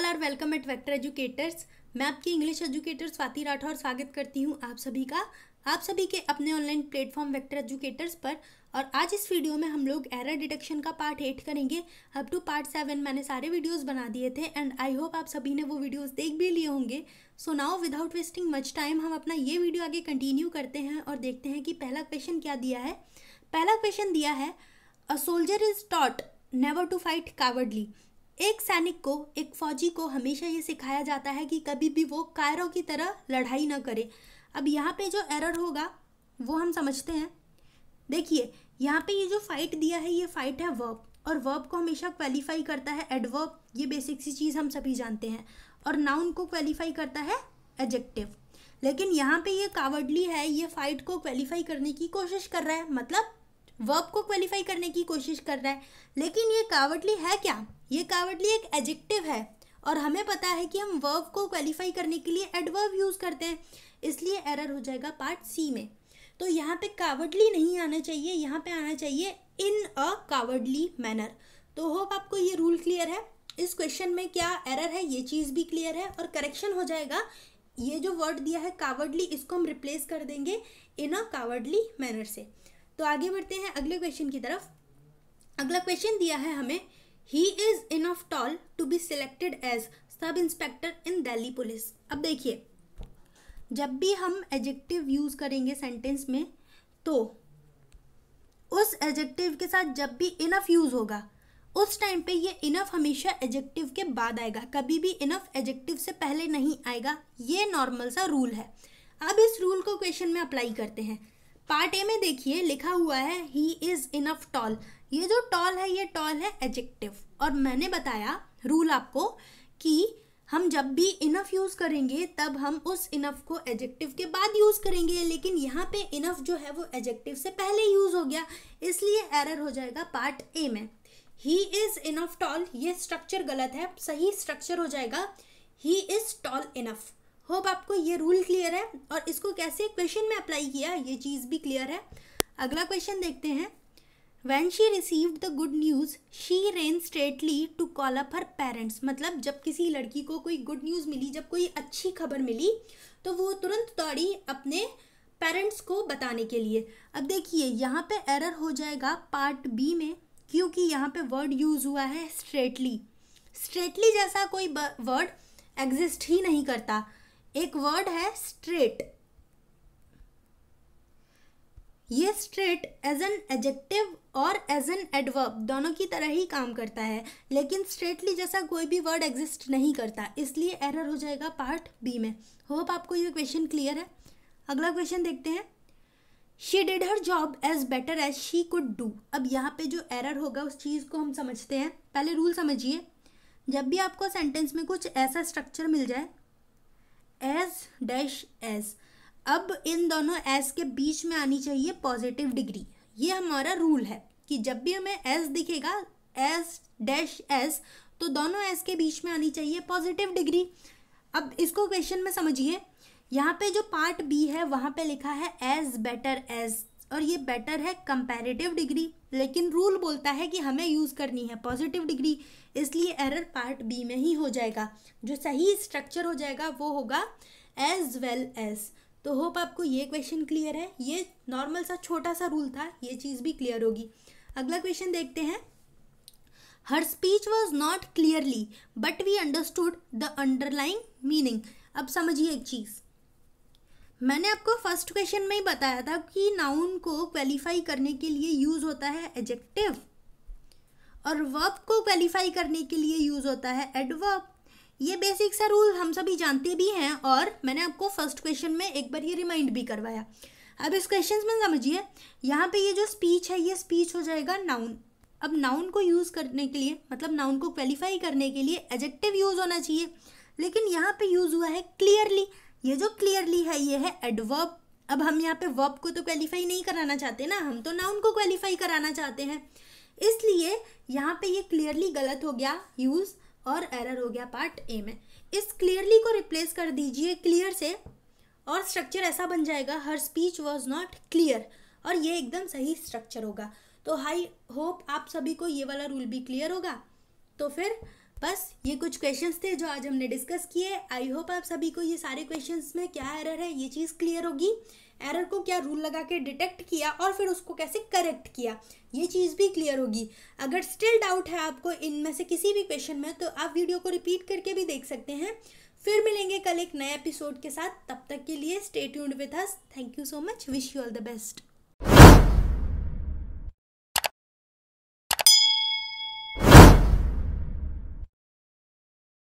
all are welcome at Vector educators मैं आपकी English educator Swati Rathore स्वागत करती हूँ आप सभी का आप सभी के अपने ऑनलाइन प्लेटफॉर्म वेक्टर एजुकेटर्स पर और आज इस वीडियो में हम लोग एरर डिटेक्शन का पार्ट एट करेंगे अप टू पार्ट सेवन मैंने सारे वीडियोस बना दिए थे एंड आई होप आप सभी ने वो वीडियोस देख भी लिए होंगे so now without wasting much time हम अपना ये वीडियो आगे कंटिन्यू करते हैं और देखते हैं कि पहला क्वेश्चन क्या दिया है पहला क्वेश्चन दिया है a soldier is taught never to fight cowardly एक सैनिक को एक फौजी को हमेशा ये सिखाया जाता है कि कभी भी वो कायरों की तरह लड़ाई ना करे अब यहाँ पे जो एरर होगा वो हम समझते हैं देखिए यहाँ पे ये जो फाइट दिया है ये फाइट है वर्ब और वर्ब को हमेशा क्वालिफाई करता है एडवर्ब ये बेसिक सी चीज़ हम सभी जानते हैं और नाउन को क्वालिफाई करता है एडजेक्टिव लेकिन यहाँ पे ये कावर्डली है ये फाइट को क्वालिफाई करने की कोशिश कर रहा है मतलब वर्ब को क्वालिफाई करने की कोशिश कर रहा है लेकिन ये कावटली है क्या ये कावटली एक एडजेक्टिव है और हमें पता है कि हम वर्ब को क्वालिफाई करने के लिए एडवर्ब यूज़ करते हैं इसलिए एरर हो जाएगा पार्ट सी में तो यहाँ पे कावडली नहीं आना चाहिए यहाँ पे आना चाहिए इन अ कावडली मैनर तो होप आपको ये रूल क्लियर है इस क्वेश्चन में क्या एरर है ये चीज़ भी क्लियर है और करेक्शन हो जाएगा ये जो वर्ड दिया है कावडली इसको हम रिप्लेस कर देंगे इन अ कावर्डली मैनर से तो आगे बढ़ते हैं अगले क्वेश्चन की तरफ अगला क्वेश्चन दिया है हमें he is in of tall to be selected as sub inspector in Delhi police अब देखिए जब भी हम एजेक्टिव यूज़ करेंगे सेंटेंस में तो उस एजेक्टिव के साथ जब भी इनफ यूज़ होगा उस टाइम पे ये इनफ हमेशा एजेक्टिव के बाद आएगा कभी भी इनफ एजेक्टिव से पहले नहीं आएगा ये नॉर्मल सा रूल है अब इस रूल को क्वेश्चन में अप्लाई करते हैं पार्ट ए में देखिए लिखा हुआ है ही इज़ इनफ टॉल ये जो टॉल है ये टॉल है एजेक्टिव और मैंने बताया रूल आपको कि हम जब भी इनफ यूज़ करेंगे तब हम उस इनफ को एजेक्टिव के बाद यूज़ करेंगे लेकिन यहाँ पे इनफ जो है वो एजेक्टिव से पहले यूज़ हो गया इसलिए एरर हो जाएगा पार्ट ए में ही इज़ इनफ टॉल ये स्ट्रक्चर गलत है सही स्ट्रक्चर हो जाएगा he is tall enough hope आपको ये रूल क्लियर है और इसको कैसे क्वेश्चन में अप्लाई किया ये चीज़ भी क्लियर है अगला क्वेश्चन देखते हैं when she receive the good news she ran straightly to call up her parents मतलब जब किसी लड़की को कोई गुड न्यूज़ मिली जब कोई अच्छी खबर मिली तो वो तुरंत दौड़ी अपने पेरेंट्स को बताने के लिए अब देखिए यहाँ पे एरर हो जाएगा पार्ट बी में क्योंकि यहाँ पे वर्ड यूज़ हुआ है स्ट्रेटली स्ट्रेटली जैसा कोई वर्ड एग्जिस्ट ही नहीं करता एक वर्ड है स्ट्रेट ये स्ट्रेट एज एन एजेक्टिव और एज एन एडवर्ब दोनों की तरह ही काम करता है लेकिन स्ट्रेटली जैसा कोई भी वर्ड एग्जिस्ट नहीं करता इसलिए एरर हो जाएगा पार्ट बी में होप आपको ये क्वेश्चन क्लियर है अगला क्वेश्चन देखते हैं she did her job as better as she could do अब यहाँ पे जो एरर होगा उस चीज़ को हम समझते हैं पहले रूल समझिए जब भी आपको सेंटेंस में कुछ ऐसा स्ट्रक्चर मिल जाए एस डैश एस अब इन दोनों एस के बीच में आनी चाहिए पॉजिटिव डिग्री ये हमारा रूल है कि जब भी हमें एस दिखेगा एस डैश एस तो दोनों एस के बीच में आनी चाहिए पॉजिटिव डिग्री अब इसको क्वेश्चन में समझिए यहाँ पे जो पार्ट बी है वहाँ पे लिखा है एज बेटर एज और ये बेटर है कंपैरेटिव डिग्री लेकिन रूल बोलता है कि हमें यूज़ करनी है पॉजिटिव डिग्री इसलिए एरर पार्ट बी में ही हो जाएगा जो सही स्ट्रक्चर हो जाएगा वो होगा एज वेल एज तो होप आपको ये क्वेश्चन क्लियर है ये नॉर्मल सा छोटा सा रूल था ये चीज़ भी क्लियर होगी अगला क्वेश्चन देखते हैं her speech was not clearly but we understood the underlying meaning अब समझिए एक चीज़ मैंने आपको फर्स्ट क्वेश्चन में ही बताया था कि नाउन को क्वालिफाई करने के लिए यूज़ होता है एजेक्टिव और वर्ब को क्वालिफाई करने के लिए यूज़ होता है एडवर्ब ये बेसिक सा रूल हम सभी जानते भी हैं और मैंने आपको फर्स्ट क्वेश्चन में एक बार ये रिमाइंड भी करवाया अब इस क्वेश्चन में समझिए यहाँ पे ये जो स्पीच है ये स्पीच हो जाएगा नाउन अब नाउन को यूज़ करने के लिए मतलब नाउन को क्वालिफाई करने के लिए एजेक्टिव यूज़ होना चाहिए लेकिन यहाँ पे यूज़ हुआ है क्लियरली ये जो क्लियरली है ये है एडवर्ब अब हम यहाँ पे वर्ब को तो क्वालिफाई नहीं कराना चाहते ना हम तो नाउन को क्वालिफाई कराना चाहते हैं इसलिए यहाँ पे ये क्लियरली गलत हो गया यूज़ और एरर हो गया पार्ट ए में इस क्लियरली को रिप्लेस कर दीजिए क्लियर से और स्ट्रक्चर ऐसा बन जाएगा her speech was not clear और ये एकदम सही स्ट्रक्चर होगा तो हाई होप आप सभी को ये वाला रूल भी क्लियर होगा तो फिर बस ये कुछ क्वेश्चंस थे जो आज हमने डिस्कस किए आई होप आप सभी को ये सारे क्वेश्चंस में क्या एरर है ये चीज़ क्लियर होगी एरर को क्या रूल लगा के डिटेक्ट किया और फिर उसको कैसे करेक्ट किया ये चीज़ भी क्लियर होगी अगर स्टिल डाउट है आपको इनमें से किसी भी क्वेश्चन में तो आप वीडियो को रिपीट करके भी देख सकते हैं फिर मिलेंगे कल एक नए एपिसोड के साथ तब तक के लिए stay tuned with us thank you so much wish you all the best